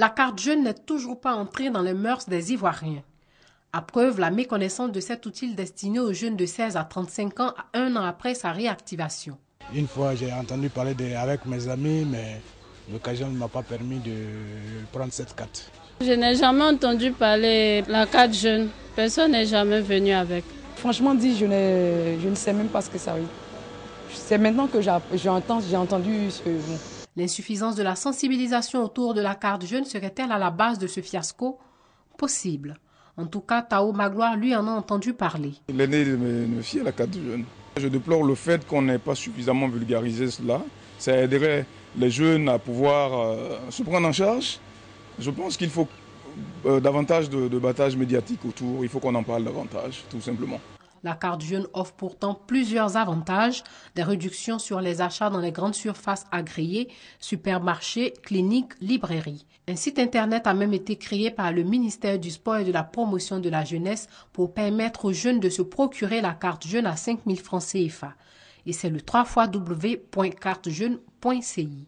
La carte jeune n'est toujours pas entrée dans les mœurs des Ivoiriens. À preuve, la méconnaissance de cet outil destiné aux jeunes de 16 à 35 ans un an après sa réactivation. Une fois, j'ai entendu parler de, avec mes amis, mais l'occasion ne m'a pas permis de prendre cette carte. Je n'ai jamais entendu parler de la carte jeune. Personne n'est jamais venu avec. Franchement dit, je, je ne sais même pas ce que ça veut dire. C'est maintenant que j'ai entendu ce L'insuffisance de la sensibilisation autour de la carte jeune serait-elle à la base de ce fiasco Possible. En tout cas, Tao Magloire, lui, en a entendu parler. L'aîné de mes filles, la carte jeune. Je déplore le fait qu'on n'ait pas suffisamment vulgarisé cela. Ça aiderait les jeunes à pouvoir euh, se prendre en charge. Je pense qu'il faut euh, davantage de, de battage médiatique autour. Il faut qu'on en parle davantage, tout simplement. La carte jeune offre pourtant plusieurs avantages, des réductions sur les achats dans les grandes surfaces agréées, supermarchés, cliniques, librairies. Un site Internet a même été créé par le ministère du Sport et de la Promotion de la Jeunesse pour permettre aux jeunes de se procurer la carte jeune à 5000 francs CFA. Et c'est le 3 www.cartejeune.ci.